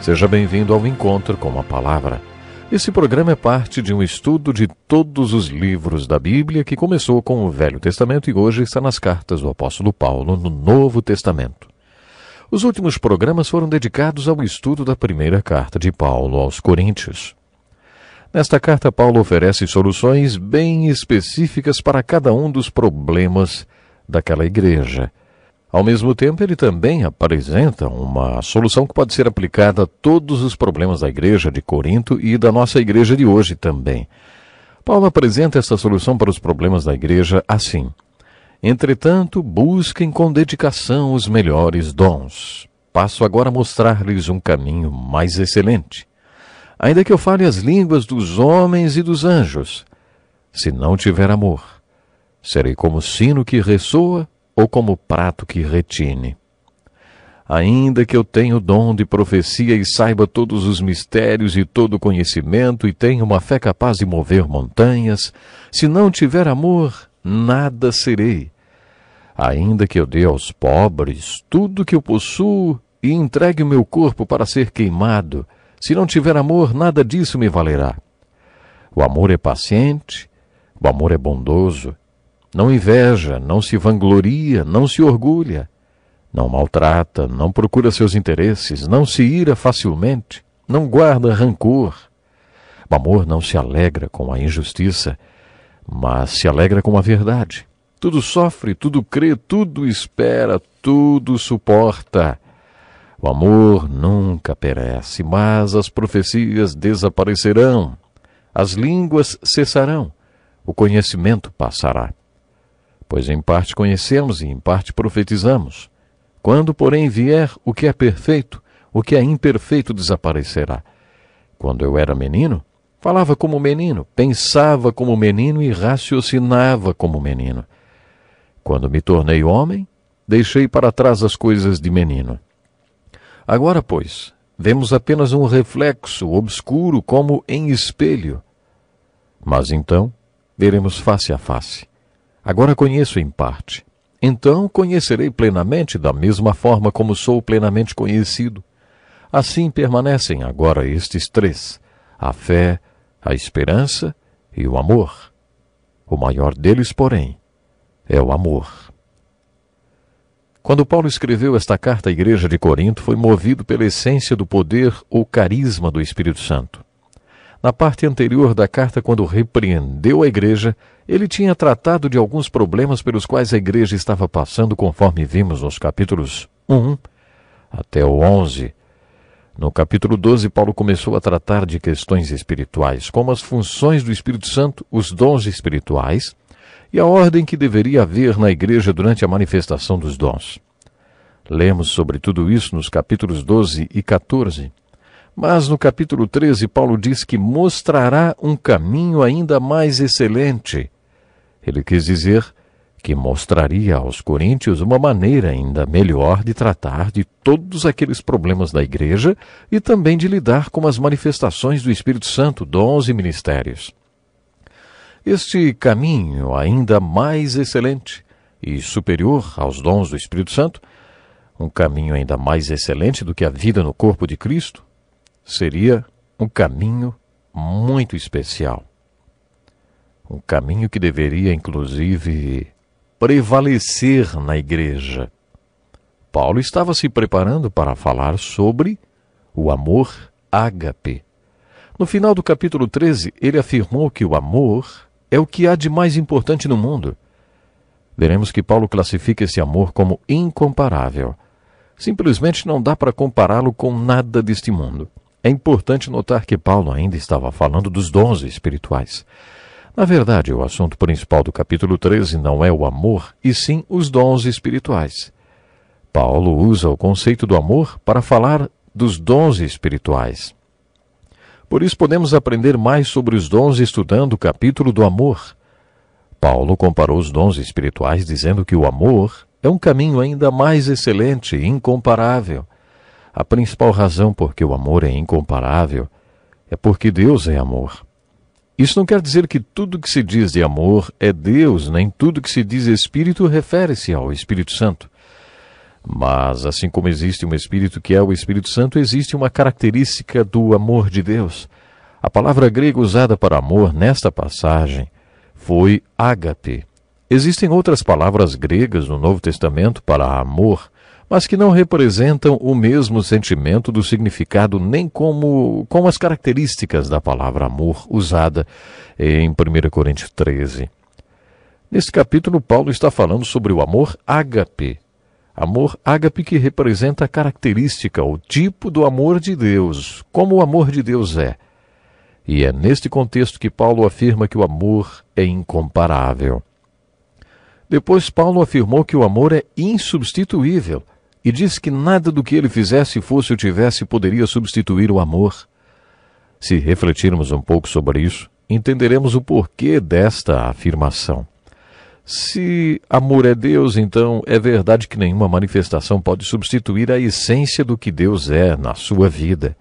Seja bem-vindo ao encontro com a palavra. Esse programa é parte de um estudo de todos os livros da Bíblia que começou com o Velho Testamento e hoje está nas cartas do apóstolo Paulo no Novo Testamento. Os últimos programas foram dedicados ao estudo da primeira carta de Paulo aos Coríntios. Nesta carta, Paulo oferece soluções bem específicas para cada um dos problemas daquela igreja ao mesmo tempo, ele também apresenta uma solução que pode ser aplicada a todos os problemas da igreja de Corinto e da nossa igreja de hoje também. Paulo apresenta essa solução para os problemas da igreja assim: Entretanto, busquem com dedicação os melhores dons. Passo agora a mostrar-lhes um caminho mais excelente. Ainda que eu fale as línguas dos homens e dos anjos, se não tiver amor, serei como sino que ressoa ou como prato que retine. Ainda que eu tenha o dom de profecia e saiba todos os mistérios e todo o conhecimento e tenha uma fé capaz de mover montanhas, se não tiver amor, nada serei. Ainda que eu dê aos pobres tudo que eu possuo e entregue o meu corpo para ser queimado, se não tiver amor, nada disso me valerá. O amor é paciente, o amor é bondoso, não inveja, não se vangloria, não se orgulha, não maltrata, não procura seus interesses, não se ira facilmente, não guarda rancor. O amor não se alegra com a injustiça, mas se alegra com a verdade. Tudo sofre, tudo crê, tudo espera, tudo suporta. O amor nunca perece, mas as profecias desaparecerão, as línguas cessarão, o conhecimento passará pois em parte conhecemos e em parte profetizamos. Quando, porém, vier o que é perfeito, o que é imperfeito desaparecerá. Quando eu era menino, falava como menino, pensava como menino e raciocinava como menino. Quando me tornei homem, deixei para trás as coisas de menino. Agora, pois, vemos apenas um reflexo obscuro como em espelho. Mas então veremos face a face Agora conheço em parte. Então conhecerei plenamente, da mesma forma como sou plenamente conhecido. Assim permanecem agora estes três: a fé, a esperança e o amor. O maior deles, porém, é o amor. Quando Paulo escreveu esta carta à igreja de Corinto, foi movido pela essência do poder ou carisma do Espírito Santo. Na parte anterior da carta, quando repreendeu a igreja, ele tinha tratado de alguns problemas pelos quais a igreja estava passando, conforme vimos nos capítulos 1 até o 11. No capítulo 12, Paulo começou a tratar de questões espirituais, como as funções do Espírito Santo, os dons espirituais e a ordem que deveria haver na igreja durante a manifestação dos dons. Lemos sobre tudo isso nos capítulos 12 e 14. Mas no capítulo 13, Paulo diz que mostrará um caminho ainda mais excelente ele quis dizer que mostraria aos coríntios uma maneira ainda melhor de tratar de todos aqueles problemas da igreja e também de lidar com as manifestações do Espírito Santo, dons e ministérios. Este caminho, ainda mais excelente e superior aos dons do Espírito Santo, um caminho ainda mais excelente do que a vida no corpo de Cristo, seria um caminho muito especial um caminho que deveria, inclusive, prevalecer na igreja. Paulo estava se preparando para falar sobre o amor ágape. No final do capítulo 13, ele afirmou que o amor é o que há de mais importante no mundo. Veremos que Paulo classifica esse amor como incomparável. Simplesmente não dá para compará-lo com nada deste mundo. É importante notar que Paulo ainda estava falando dos dons espirituais. Na verdade, o assunto principal do capítulo 13 não é o amor, e sim os dons espirituais. Paulo usa o conceito do amor para falar dos dons espirituais. Por isso, podemos aprender mais sobre os dons estudando o capítulo do amor. Paulo comparou os dons espirituais dizendo que o amor é um caminho ainda mais excelente e incomparável. A principal razão por que o amor é incomparável é porque Deus é amor. Isso não quer dizer que tudo que se diz de amor é Deus, nem tudo que se diz Espírito refere-se ao Espírito Santo. Mas, assim como existe um Espírito que é o Espírito Santo, existe uma característica do amor de Deus. A palavra grega usada para amor nesta passagem foi ágape. Existem outras palavras gregas no Novo Testamento para amor, mas que não representam o mesmo sentimento do significado nem como com as características da palavra amor usada em 1 Coríntios 13. Neste capítulo, Paulo está falando sobre o amor ágape. Amor ágape que representa a característica, o tipo do amor de Deus, como o amor de Deus é. E é neste contexto que Paulo afirma que o amor é incomparável. Depois, Paulo afirmou que o amor é insubstituível e disse que nada do que ele fizesse, fosse ou tivesse, poderia substituir o amor. Se refletirmos um pouco sobre isso, entenderemos o porquê desta afirmação. Se amor é Deus, então é verdade que nenhuma manifestação pode substituir a essência do que Deus é na sua vida.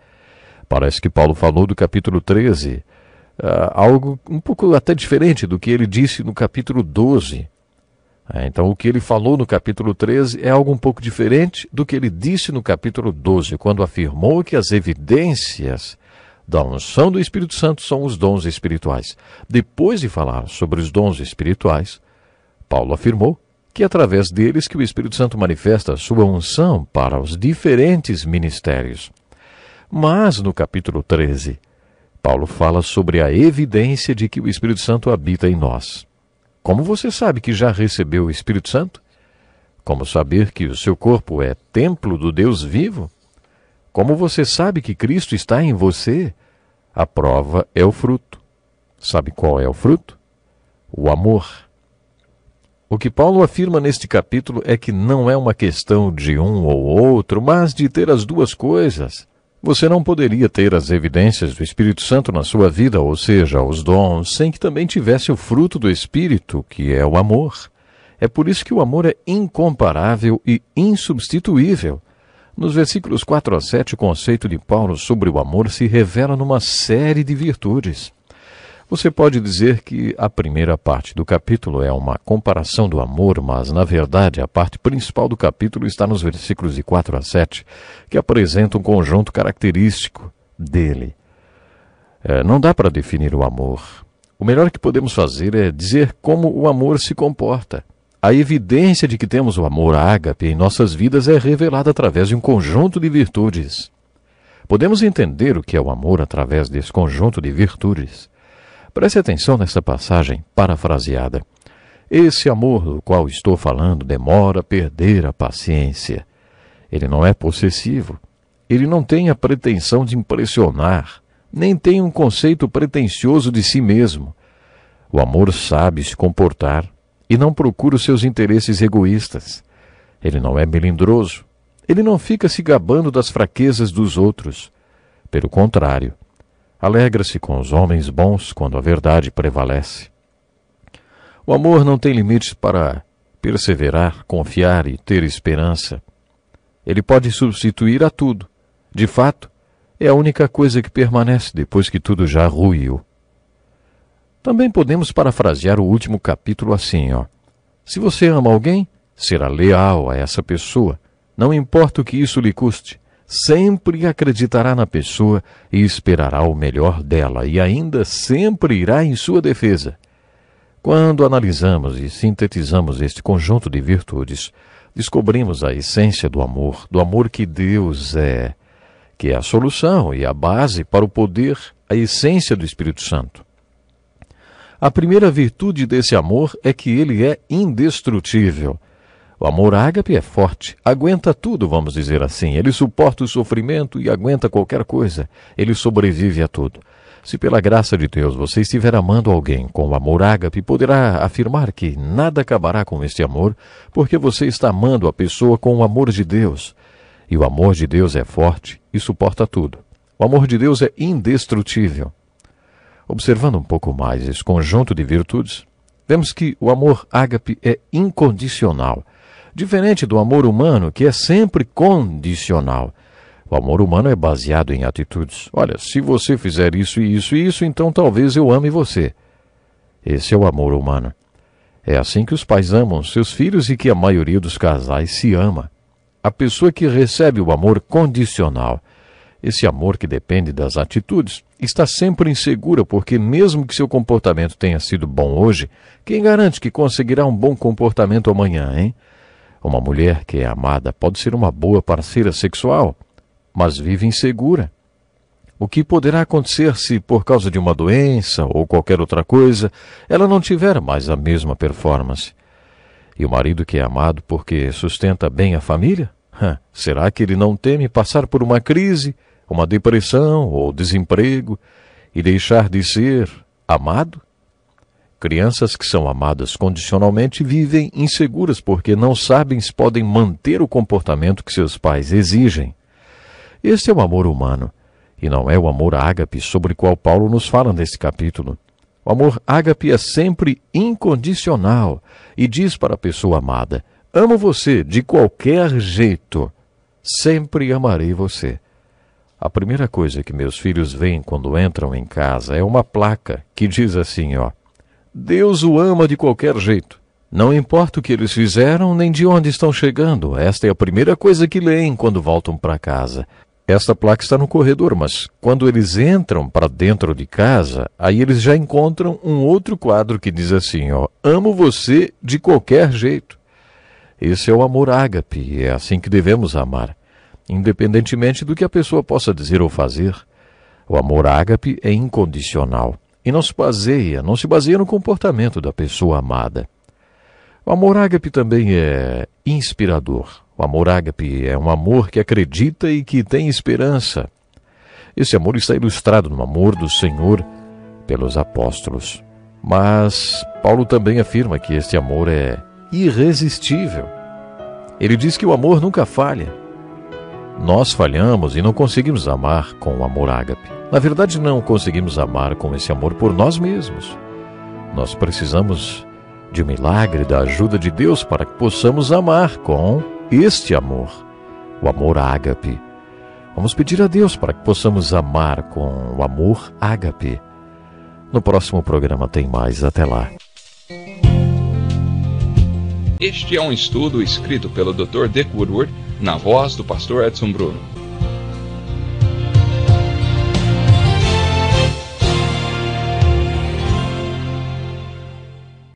Parece que Paulo falou do capítulo 13, ah, algo um pouco até diferente do que ele disse no capítulo 12. É, então, o que ele falou no capítulo 13 é algo um pouco diferente do que ele disse no capítulo 12, quando afirmou que as evidências da unção do Espírito Santo são os dons espirituais. Depois de falar sobre os dons espirituais, Paulo afirmou que é através deles que o Espírito Santo manifesta sua unção para os diferentes ministérios. Mas no capítulo 13, Paulo fala sobre a evidência de que o Espírito Santo habita em nós. Como você sabe que já recebeu o Espírito Santo? Como saber que o seu corpo é templo do Deus vivo? Como você sabe que Cristo está em você? A prova é o fruto. Sabe qual é o fruto? O amor. O que Paulo afirma neste capítulo é que não é uma questão de um ou outro, mas de ter as duas coisas. Você não poderia ter as evidências do Espírito Santo na sua vida, ou seja, os dons, sem que também tivesse o fruto do Espírito, que é o amor. É por isso que o amor é incomparável e insubstituível. Nos versículos 4 a 7, o conceito de Paulo sobre o amor se revela numa série de virtudes. Você pode dizer que a primeira parte do capítulo é uma comparação do amor, mas na verdade a parte principal do capítulo está nos versículos de 4 a 7, que apresenta um conjunto característico dele. É, não dá para definir o amor. O melhor que podemos fazer é dizer como o amor se comporta. A evidência de que temos o amor ágape em nossas vidas é revelada através de um conjunto de virtudes. Podemos entender o que é o amor através desse conjunto de virtudes. Preste atenção nesta passagem parafraseada. Esse amor do qual estou falando demora a perder a paciência. Ele não é possessivo. Ele não tem a pretensão de impressionar, nem tem um conceito pretensioso de si mesmo. O amor sabe se comportar e não procura os seus interesses egoístas. Ele não é melindroso. Ele não fica se gabando das fraquezas dos outros. Pelo contrário, Alegra-se com os homens bons quando a verdade prevalece. O amor não tem limites para perseverar, confiar e ter esperança. Ele pode substituir a tudo. De fato, é a única coisa que permanece depois que tudo já ruiu. Também podemos parafrasear o último capítulo assim, ó. Se você ama alguém, será leal a essa pessoa, não importa o que isso lhe custe sempre acreditará na pessoa e esperará o melhor dela e ainda sempre irá em sua defesa. Quando analisamos e sintetizamos este conjunto de virtudes, descobrimos a essência do amor, do amor que Deus é, que é a solução e a base para o poder, a essência do Espírito Santo. A primeira virtude desse amor é que ele é indestrutível. O amor ágape é forte, aguenta tudo, vamos dizer assim. Ele suporta o sofrimento e aguenta qualquer coisa. Ele sobrevive a tudo. Se pela graça de Deus você estiver amando alguém com o amor ágape, poderá afirmar que nada acabará com este amor, porque você está amando a pessoa com o amor de Deus. E o amor de Deus é forte e suporta tudo. O amor de Deus é indestrutível. Observando um pouco mais esse conjunto de virtudes, vemos que o amor ágape é incondicional. Diferente do amor humano, que é sempre condicional. O amor humano é baseado em atitudes. Olha, se você fizer isso e isso e isso, então talvez eu ame você. Esse é o amor humano. É assim que os pais amam seus filhos e que a maioria dos casais se ama. A pessoa que recebe o amor condicional, esse amor que depende das atitudes, está sempre insegura porque, mesmo que seu comportamento tenha sido bom hoje, quem garante que conseguirá um bom comportamento amanhã, hein? Uma mulher que é amada pode ser uma boa parceira sexual, mas vive insegura. O que poderá acontecer se, por causa de uma doença ou qualquer outra coisa, ela não tiver mais a mesma performance? E o marido que é amado porque sustenta bem a família? Será que ele não teme passar por uma crise, uma depressão ou desemprego e deixar de ser amado? Crianças que são amadas condicionalmente vivem inseguras porque não sabem se podem manter o comportamento que seus pais exigem. Este é o amor humano, e não é o amor ágape sobre o qual Paulo nos fala neste capítulo. O amor ágape é sempre incondicional e diz para a pessoa amada: Amo você de qualquer jeito, sempre amarei você. A primeira coisa que meus filhos veem quando entram em casa é uma placa que diz assim: ó Deus o ama de qualquer jeito. Não importa o que eles fizeram nem de onde estão chegando, esta é a primeira coisa que leem quando voltam para casa. Esta placa está no corredor, mas quando eles entram para dentro de casa, aí eles já encontram um outro quadro que diz assim: ó, amo você de qualquer jeito. Esse é o amor ágape, é assim que devemos amar, independentemente do que a pessoa possa dizer ou fazer. O amor ágape é incondicional e não se baseia, não se baseia no comportamento da pessoa amada. O amor ágape também é inspirador. O amor ágape é um amor que acredita e que tem esperança. Esse amor está ilustrado no amor do Senhor pelos apóstolos. Mas Paulo também afirma que este amor é irresistível. Ele diz que o amor nunca falha. Nós falhamos e não conseguimos amar com o amor ágape. Na verdade, não conseguimos amar com esse amor por nós mesmos. Nós precisamos de um milagre da ajuda de Deus para que possamos amar com este amor, o amor ágape. Vamos pedir a Deus para que possamos amar com o amor ágape. No próximo programa tem mais. Até lá. Este é um estudo escrito pelo Dr. Dick Woodward, na voz do pastor Edson Bruno.